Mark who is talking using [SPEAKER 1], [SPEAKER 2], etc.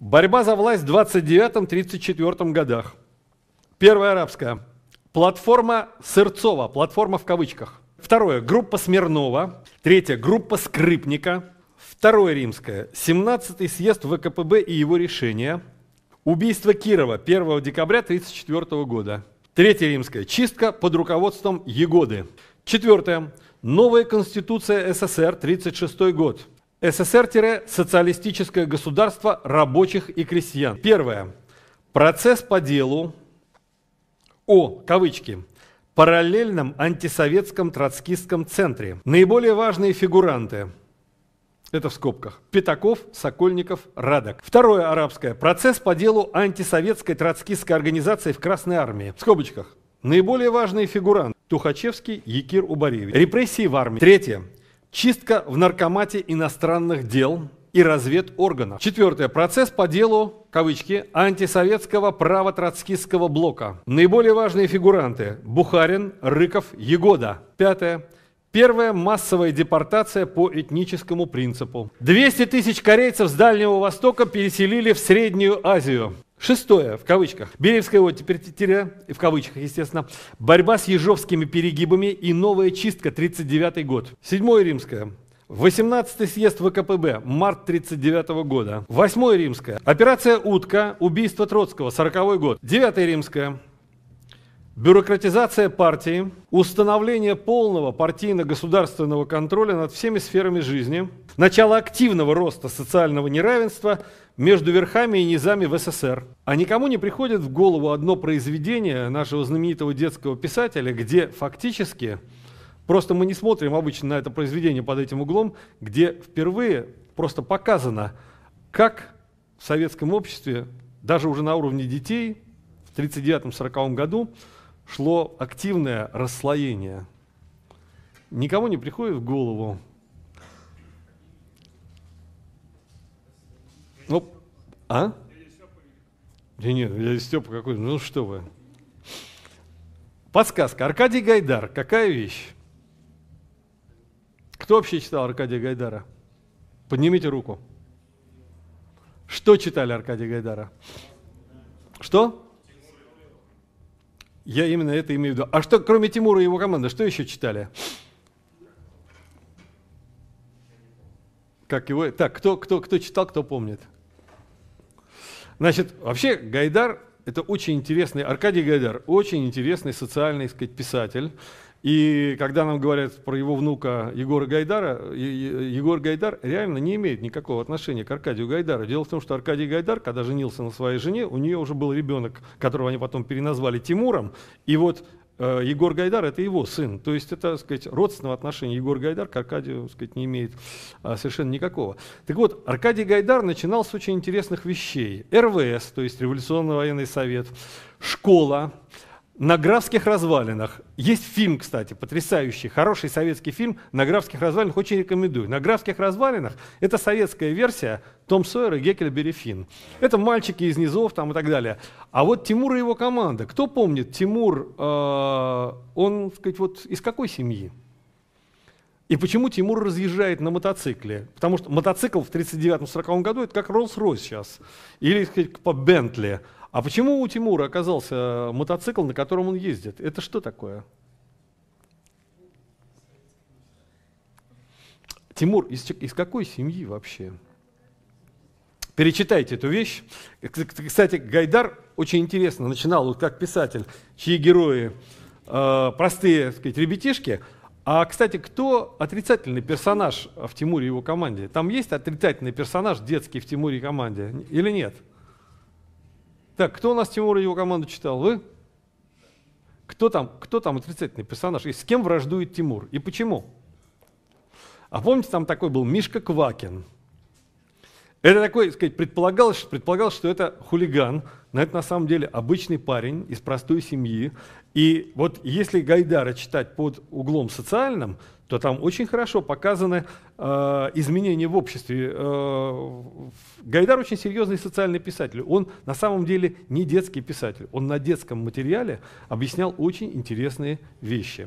[SPEAKER 1] Борьба за власть в 29-34 годах. Первая арабская. Платформа Сырцова, платформа в кавычках. Второе. Группа Смирнова. Третье. Группа Скрипника. Второе римское. 17-й съезд ВКПБ и его решение. Убийство Кирова 1 декабря 1934 года. Третье римское. Чистка под руководством Егоды. Четвертое. Новая конституция СССР 1936 год. СССР-социалистическое государство рабочих и крестьян. Первое. Процесс по делу о, кавычки, параллельном антисоветском троцкистском центре. Наиболее важные фигуранты. Это в скобках. Пятаков, Сокольников, Радок. Второе арабское. Процесс по делу антисоветской троцкистской организации в Красной Армии. В скобочках. Наиболее важные фигуранты. Тухачевский, Якир Убаревич. Репрессии в армии. Третье чистка в наркомате иностранных дел и разведорганов. Четвертое. Процесс по делу, кавычки, антисоветского право-троцкистского блока. Наиболее важные фигуранты – Бухарин, Рыков, Егода. Пятое. Первая массовая депортация по этническому принципу. 200 тысяч корейцев с Дальнего Востока переселили в Среднюю Азию. Шестое, в кавычках, Белевская вот теперь тире, в кавычках, естественно, борьба с ежовскими перегибами и новая чистка, 39 год. Седьмое римское, 18 съезд ВКПБ, март 39 -го года. Восьмое римское, операция «Утка», убийство Троцкого, 40 год. Девятое римское, Бюрократизация партии, установление полного партийно-государственного контроля над всеми сферами жизни, начало активного роста социального неравенства между верхами и низами в СССР. А никому не приходит в голову одно произведение нашего знаменитого детского писателя, где фактически, просто мы не смотрим обычно на это произведение под этим углом, где впервые просто показано, как в советском обществе, даже уже на уровне детей, в 1939-1940 году, шло активное расслоение. Никому не приходит в голову. Ну, а? Да нет, я Степа какой, ну что вы. Подсказка. Аркадий Гайдар. Какая вещь? Кто вообще читал Аркадия Гайдара? Поднимите руку. Что читали Аркадия Гайдара? Что? Я именно это имею в виду. А что, кроме Тимура и его команды, что еще читали? Как его? Так, кто, кто, кто читал, кто помнит? Значит, вообще Гайдар – это очень интересный, Аркадий Гайдар – очень интересный социальный, так сказать, писатель. И когда нам говорят про его внука Егора Гайдара, Егор Гайдар реально не имеет никакого отношения к Аркадию Гайдару. Дело в том, что Аркадий Гайдар, когда женился на своей жене, у нее уже был ребенок, которого они потом переназвали Тимуром. И вот э, Егор Гайдар – это его сын. То есть это, так сказать, родственного отношения Егор Гайдар к Аркадию, так сказать, не имеет а, совершенно никакого. Так вот, Аркадий Гайдар начинал с очень интересных вещей. РВС, то есть Революционный военный совет, школа, на Графских развалинах. Есть фильм, кстати, потрясающий, хороший советский фильм «На Графских развалинах». Очень рекомендую. «На Графских развалинах» — это советская версия Том Сойер и Гекель Берифин. Это мальчики из низов там и так далее. А вот Тимур и его команда. Кто помнит? Тимур, э, он, так сказать, вот из какой семьи? И почему Тимур разъезжает на мотоцикле? Потому что мотоцикл в 1939-1940 году это как Rolls-Royce сейчас. Или, так сказать, по Бентли. А почему у Тимура оказался мотоцикл, на котором он ездит? Это что такое? Тимур, из, из какой семьи вообще? Перечитайте эту вещь. Кстати, Гайдар очень интересно начинал вот как писатель, чьи герои э, простые, так сказать, ребятишки – а, кстати, кто отрицательный персонаж в Тимуре и его команде? Там есть отрицательный персонаж детский в Тимуре и команде или нет? Так, кто у нас Тимура и его команду читал? Вы? Кто там, кто там отрицательный персонаж? И с кем враждует Тимур? И почему? А помните, там такой был Мишка Квакин – это такой, сказать, предполагалось, предполагалось, что это хулиган, но это на самом деле обычный парень из простой семьи. И вот если Гайдара читать под углом социальным, то там очень хорошо показаны э, изменения в обществе. Э, Гайдар очень серьезный социальный писатель. Он на самом деле не детский писатель. Он на детском материале объяснял очень интересные вещи.